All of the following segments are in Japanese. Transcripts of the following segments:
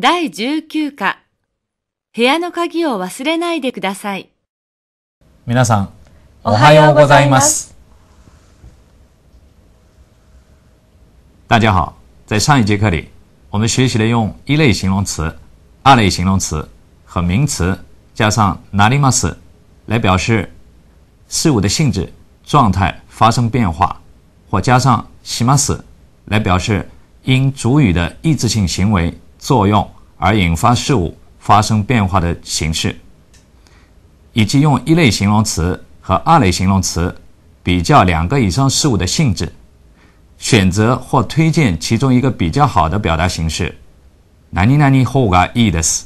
第19課部屋の鍵を忘れないでください皆さんおはようございます大家好在上一节课里我们学习了用一类形容词二类形容词和名词加上なります来表示事物的性质状态发生变化或加上します来表示因主语的意志性行为作用而引发事物发生变化的形式，以及用一类形容词和二类形容词比较两个以上事物的性质，选择或推荐其中一个比较好的表达形式。ナニ方がいいです，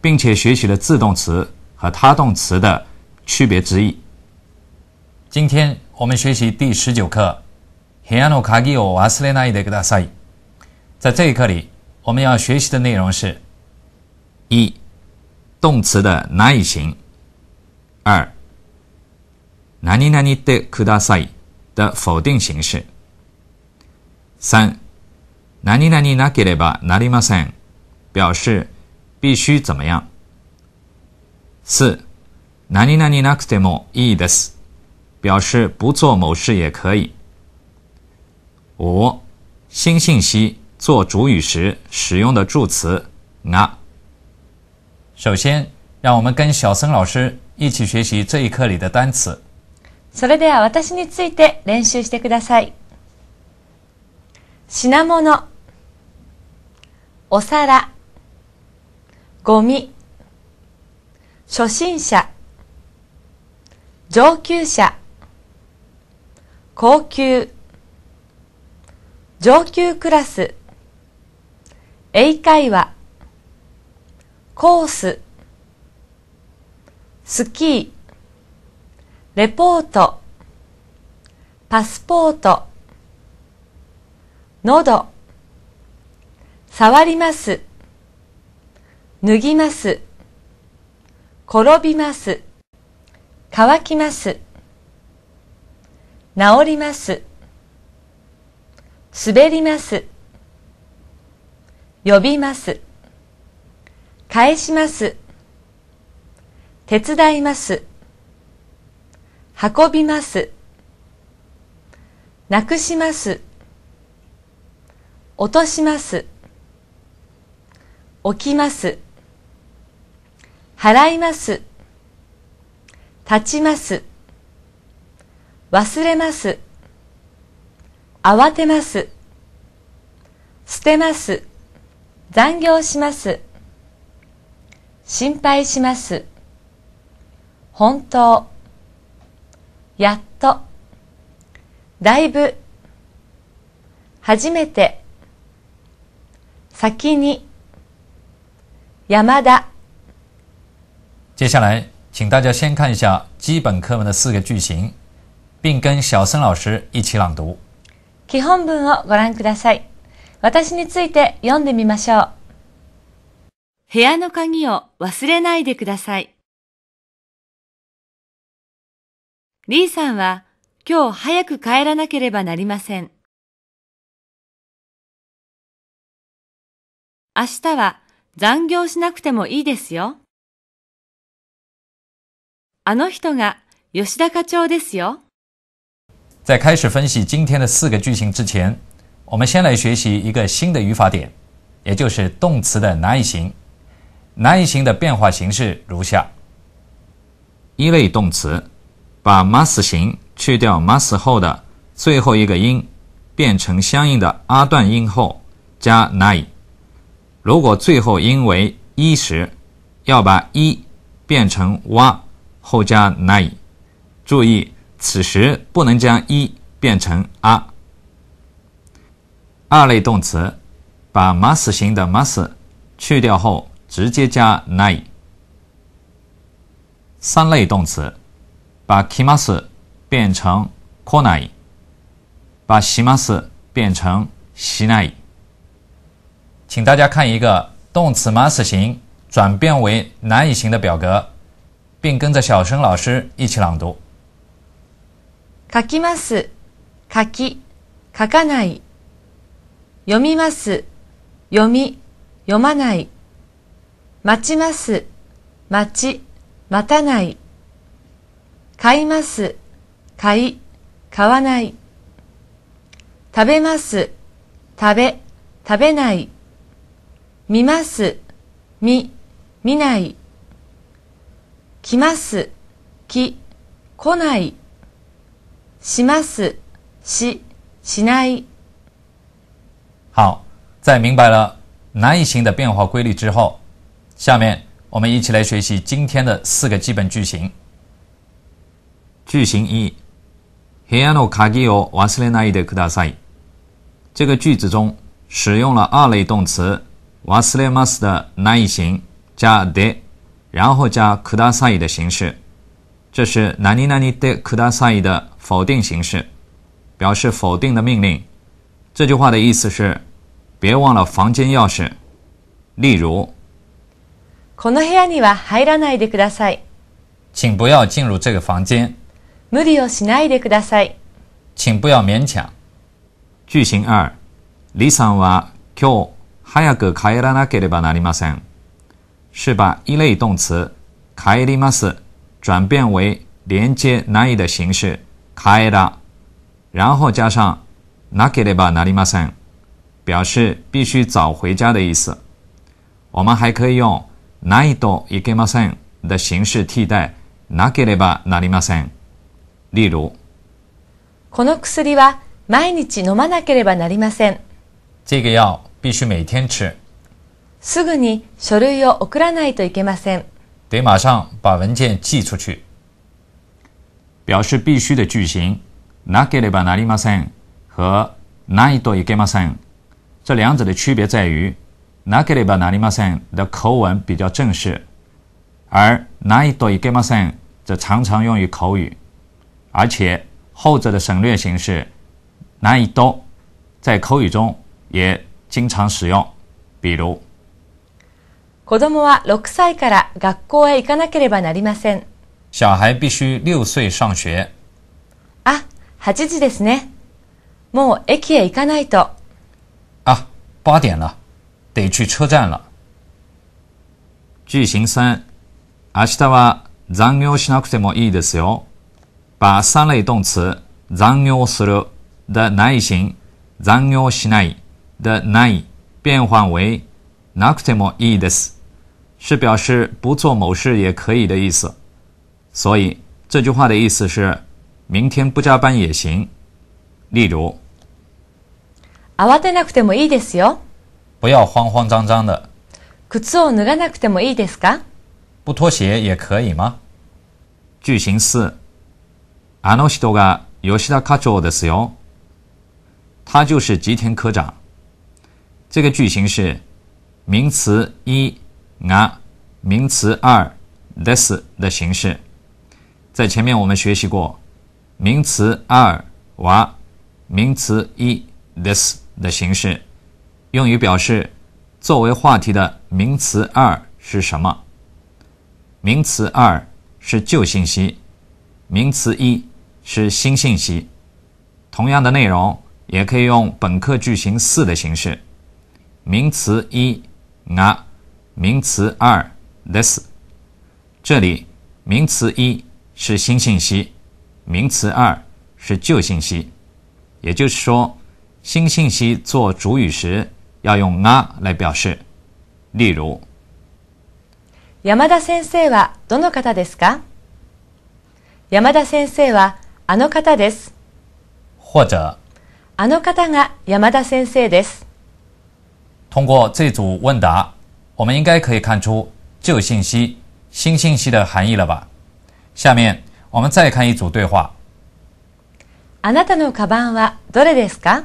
并且学习了自动词和他动词的区别之意。今天我们学习第十九课。ヘアの鍵を忘れないでください。在这一课里。我们要学习的内容是：一、动词的难以形；二、なになにっくださ的否定形式；三、なになになければなりません表示必须怎么样；四、なになになくてもいいです表示不做某事也可以；五、新信息。做主语时使用的助词が。首先，让我们跟小森老师一起学习这一课里的单词。それでは私について練習してください。品物、お皿、ゴミ、初心者、上級者、高級、上級クラス、英会話コーススキーレポートパスポート喉触ります脱ぎます転びます乾きます治ります滑ります呼びます。返します。手伝います。運びます。なくします。落とします。置きます。払います。立ちます。忘れます。慌てます。捨てます。残業します。心配します。本当。やっと。だいぶ。初めて。先に。山田。接下来，请大家先看一下基本科文の四个句型，并跟小森老师一起朗读。基本文をご覧ください。私について読んでみましょう。部屋の鍵を忘れないでください。リーさんは今日早く帰らなければなりません。明日は残業しなくてもいいですよ。あの人が吉田課長ですよ。在开始分析今天的四个剧情之前。我们先来学习一个新的语法点，也就是动词的难以形。难以形的变化形式如下：一类动词，把 must 形去掉 must 后的最后一个音，变成相应的阿段音后加 nai。如果最后音为一时，要把一变成哇后加 nai。注意，此时不能将一变成啊。二类动词把 mas 型的 mas 去掉后，直接加 n ない。三类动词把 kimas 变成 o こな i 把しま s 变成 shinai。请大家看一个动词 mas 型转变为ない型的表格，并跟着小生老师一起朗读。書きます、書き、書かない。読みます、読み、読まない。待ちます、待ち、待たない。買います、買い、買わない。食べます、食べ、食べない。見ます、見、見ない。来ます、来、来ない。します、し、しない。好，在明白了难以型的变化规律之后，下面我们一起来学习今天的四个基本句型。句型一，hiano kagi o w a s い。ni nai de kudasai。这个句子中使用了二类动词 wasu ni mas 的难以型加 de，然后加 kudasai 的形式，这是 nani nani de kudasai 的否定形式，表示否定的命令。这句话的意思是。别忘了房间钥匙。例如，请不要进入这个房间。请不要勉强。句型二，リさんは今日ハヤガカエラナゲリバナリさん，是把一类动词カエリマス转变为连接难以的形式カエラ，然后加上ナゲリバナリマさん。表示必须早回家的意思。我们还可以用ないといけません的形式替代なければなりません。例如、この薬は毎日飲まなければなりません。这个药必须每天吃。すぐに書類を送らないといけません。得马上把文件寄出去。表示必须的句型、なければなりません和ないといけません。这两者的区别在于なければなりません的口吻比较正式，而ないといけません则常常用于口语，而且后者的省略形式ないと在口语中也经常使用，比如子供は6歳から学校へ行かなければなりません。小孩必须上学。あ、8時ですね。もう駅へ行かないと。八点了，得去车站了。句型三，明日は残業しなくてもいいですよ。把三类动词残業する的い性、残業しない的い变换为なくてもいいです，是表示不做某事也可以的意思。所以这句话的意思是，明天不加班也行。例如。不要慌慌张张的。不脱鞋也可以吗？句型四，あの人が吉田課長ですよ。他就是吉田科长。这个句型是名词一、名词二、です的形式。在前面我们学习过，名词二、娃、名词一。this 的形式，用于表示作为话题的名词二是什么？名词二是旧信息，名词一是新信息。同样的内容也可以用本课句型四的形式：名词一啊，名词二 this。这里名词一是新信息，名词二是旧信息，也就是说。新信息做主语时要用啊来表示，例如。山田先生はどの方ですか？山田先生はあの方です。或者あの方が山田先生です。通过这组问答，我们应该可以看出旧信息、新信息的含义了吧？下面我们再看一组对话。あなたのカバンはどれですか？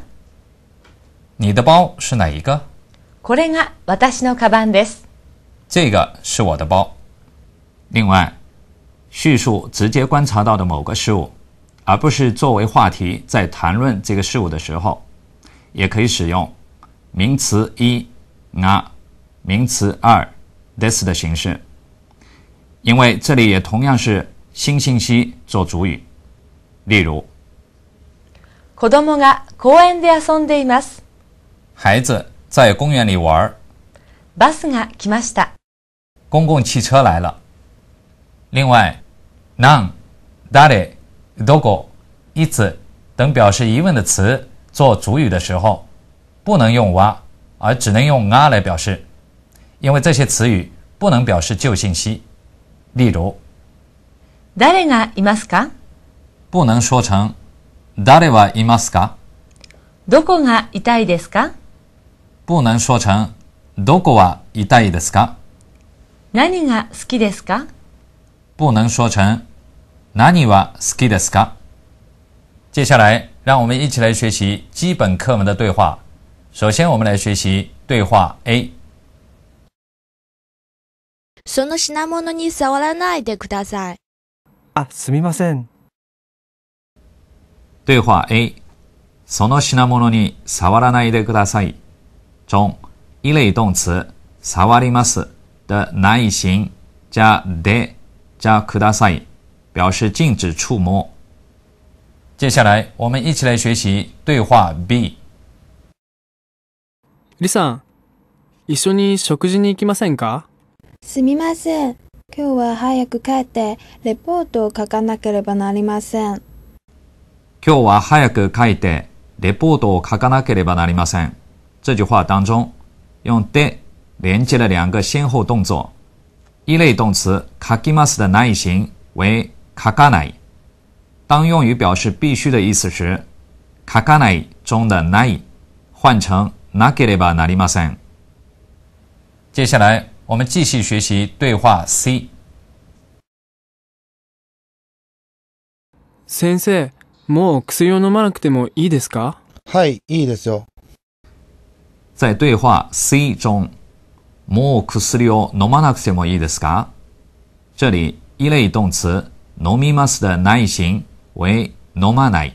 你的包是哪一个？これが私のカバンです。这个是我的包。另外，叙述直接观察到的某个事物，而不是作为话题在谈论这个事物的时候，也可以使用名词一、啊、名词二、this 的形式。因为这里也同样是新信息做主语，例如、子供が公園で遊んでいます。孩子在公园里玩。バスがきました。公共汽车来了。另外，なん、誰、どこ、いつ等表示疑问的词做主语的时候，不能用哇，而只能用啊来表示，因为这些词语不能表示旧信息。例如、誰がいますか？不能说成誰がいますか。どこが痛いですか？不能说成どこは痛いですか何が好きですか不能说成何は好きですか接下来，让我们一起来学习基本课文的对话。首先，我们来学习对话 A。その品物に触らないでください。あ、すみません。对话 A。その品物に触らないでください。中一类动词“わります”的难以形加“で”加“ください”，表示禁止触摸。接下来，我们一起来学习对话 B。リさん、一緒に食事に行きませんかすみません。今日は早く帰ってレポートを書かなければなりません。今日は早く帰ってレポートを書かなければなりません。这句话当中，用“で”连接了两个先后动作。一类动词“かきます”的难以行为“かかない”，当用于表示必须的意思时，“かかない”中的“ない”换成“なければなりません”。接下来我们继续学习对话 C。先生，もう薬を飲まなくてもいいですか？はい、いいですよ。在对话 C 中，no m リオノなくてもいいですか？这里一类动词ノミマ s 的难以形为ノマない，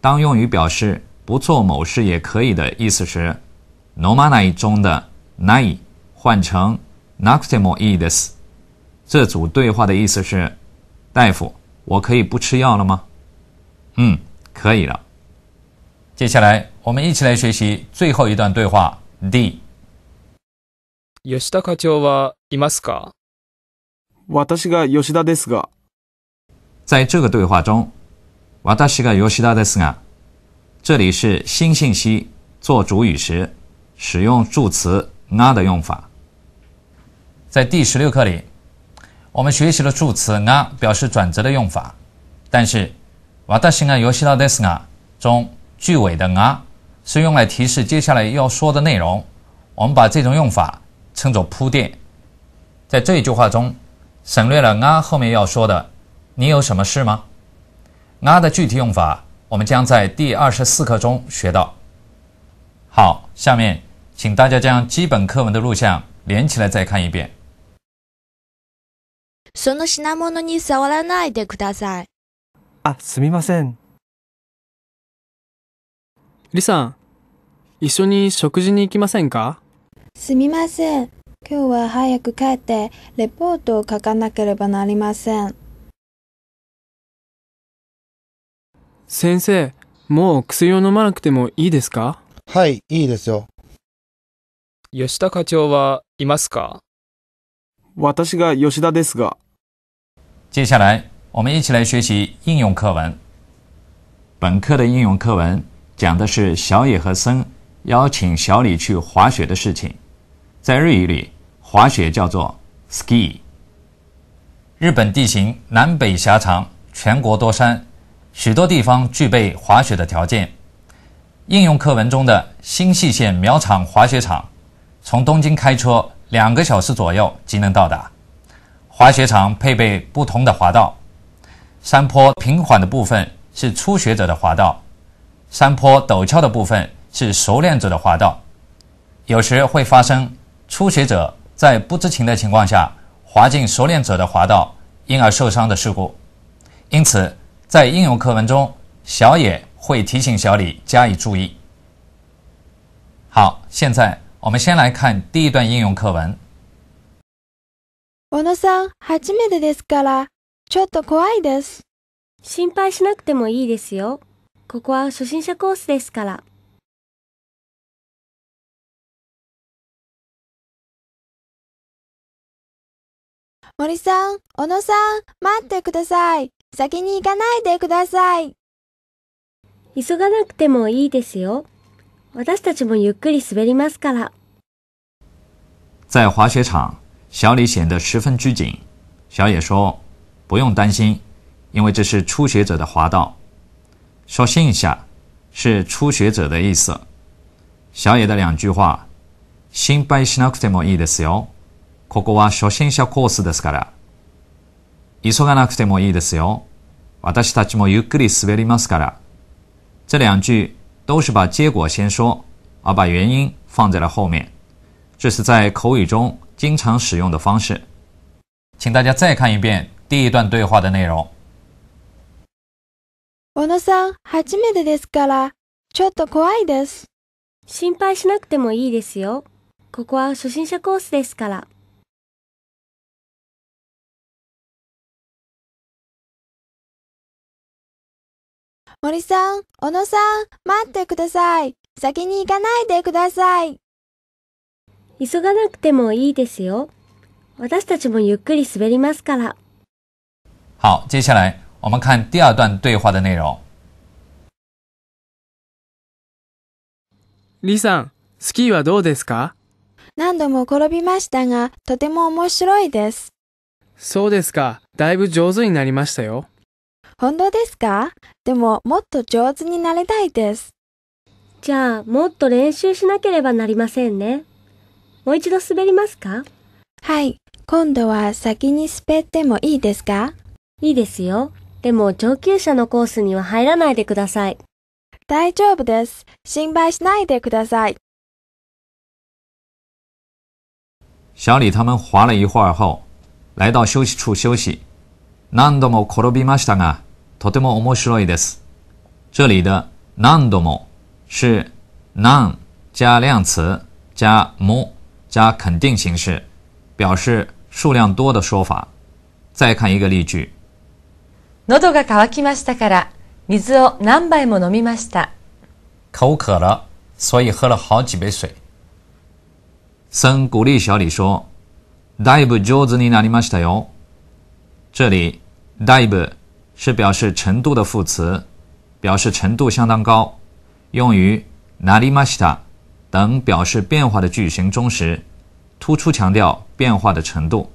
当用于表示不做某事也可以的意思时，ノマない中的ナイ换成ナてもいいです。这组对话的意思是：大夫，我可以不吃药了吗？嗯，可以了。接下来，我们一起来学习最后一段对话。D，吉田课长はいますか？私が吉田ですが，在这个对话中，私が吉田ですが，这里是新信息做主语时使用助词“な”的用法。在第十六课里，我们学习了助词“な”表示转折的用法，但是“私が吉田ですな”中。句尾的“啊”是用来提示接下来要说的内容，我们把这种用法称作铺垫。在这一句话中，省略了“啊”后面要说的“你有什么事吗？”“啊”的具体用法，我们将在第二十四课中学到。好，下面请大家将基本课文的录像连起来再看一遍。あ、すみません。リさん、一緒に食事に行きませんかすみません。今日は早く帰って、レポートを書かなければなりません。先生、もう薬を飲まなくてもいいですかはい、いいですよ。吉田課長はいますか私が吉田ですが。接下来，我们一起来学习应用课文。本课的应用课文讲的是小野和森邀请小李去滑雪的事情。在日语里，滑雪叫做 ski。日本地形南北狭长，全国多山，许多地方具备滑雪的条件。应用课文中的新细县苗场滑雪场，从东京开车两个小时左右即能到达。滑雪场配备不同的滑道，山坡平缓的部分是初学者的滑道。山坡陡峭的部分是熟练者的滑道，有时会发生初学者在不知情的情况下滑进熟练者的滑道，因而受伤的事故。因此，在应用课文中小野会提醒小李加以注意。好，现在我们先来看第一段应用课文。我の身は地面ですから、ちょっと怖いです。心配しなくてもいいですよ。ここは初心者コースですから。森さん、小野さん、待ってください。先に行かないでください。急がなくてもいいですよ。私たちもゆっくり滑りますから。在滑雪场，小李显得十分拘谨。小野说：“不用担心，因为这是初学者的滑道。”小心一下，是初学者的意思。小野的两句话，心配しなくてもいいですよ。ここは初心者コースですから。急がなくてもいいですよ。私たちもゆっくり滑りますから。这两句都是把结果先说，而把原因放在了后面。这是在口语中经常使用的方式。请大家再看一遍第一段对话的内容。小野さん、初めてですから、ちょっと怖いです。心配しなくてもいいですよ。ここは初心者コースですから。森さん、小野さん、待ってください。先に行かないでください。急がなくてもいいですよ。私たちもゆっくり滑りますから。好，接下来我们看第二段对话的内容。李さん、スキーはどうですか何度も転びましたが、とても面白いです。そうですか。だいぶ上手になりましたよ。本当ですかでも、もっと上手になりたいです。じゃあ、もっと練習しなければなりませんね。もう一度滑りますかはい。今度は先に滑ってもいいですかいいですよ。でも上級者のコースには入らないでください。大丈夫です。心配しないでください。小李他们滑了一会儿后，来到休息处休息。何度も転びましたが、とても面白いです。这里的何度も是何加量词加も加肯定形式，表示数量多的说法。再看一个例句。喉が渇きましたから、水を何杯も飲みました。口渴了，所以喝了好几杯水。森鼓励小李说：“だいぶ上手になりましたよ。”这里“だいぶ”是表示程度的副词，表示程度相当高，用于“なりました”等表示变化的句型中时，突出强调变化的程度。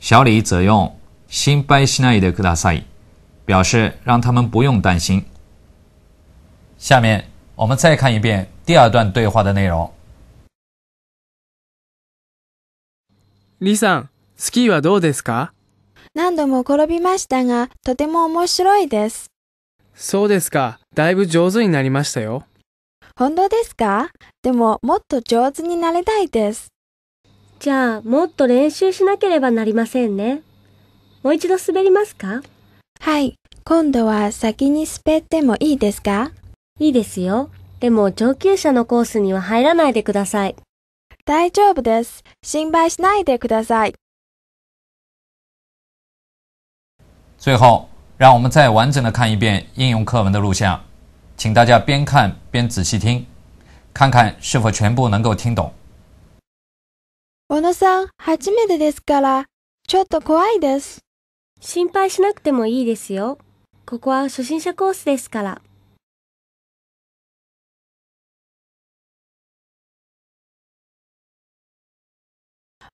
小李则用。心配しないでください。表示让他们不用担心。下面我们再看一遍第二段对话的内容。李さん、スキーはどうですか何度も転びましたが、とても面白いです。そうですか。だいぶ上手になりましたよ。本当ですかでも、もっと上手になりたいです。じゃあ、もっと練習しなければなりませんね。もう一度滑りますかはい。今度は先に滑ってもいいですかいいですよ。でも上級者のコースには入らないでください。大丈夫です。心配しないでください。最後、让我们再完整的看一遍应用课文的录像，请大家边看边仔细听，看看是否全部能够听懂。小野さん、初めてですから、ちょっと怖いです。心配しなくてもいいですよ。ここは初心者コースですから。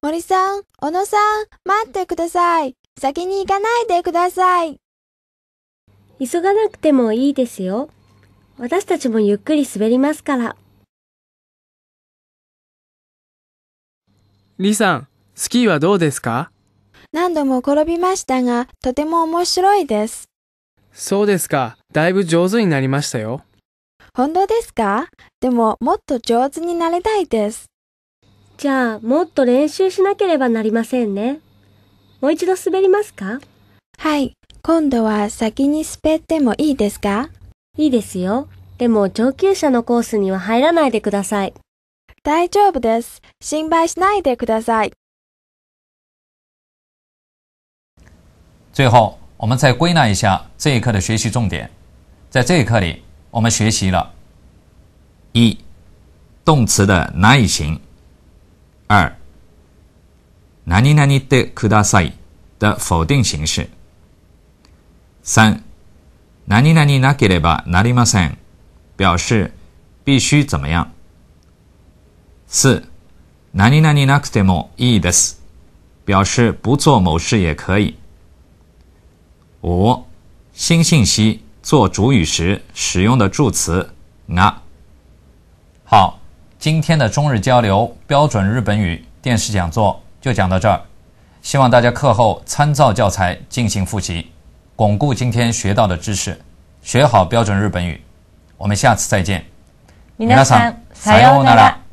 森さん、小野さん、待ってください。先に行かないでください。急がなくてもいいですよ。私たちもゆっくり滑りますから。李さん、スキーはどうですか何度も転びましたが、とても面白いです。そうですか。だいぶ上手になりましたよ。本当ですかでも、もっと上手になりたいです。じゃあ、もっと練習しなければなりませんね。もう一度滑りますかはい。今度は先に滑ってもいいですかいいですよ。でも上級者のコースには入らないでください。大丈夫です。心配しないでください。最后，我们再归纳一下这一课的学习重点。在这一课里，我们学习了：一、动词的难以形；二、难尼难尼得库达塞的否定形式；三、难尼难尼拿给来吧难尼马塞，表示必须怎么样；四、难尼难尼拿克德莫伊的表示不做某事也可以。五，新信息做主语时使用的助词那。好，今天的中日交流标准日本语电视讲座就讲到这儿，希望大家课后参照教材进行复习，巩固今天学到的知识，学好标准日本语。我们下次再见。さん、さようなら。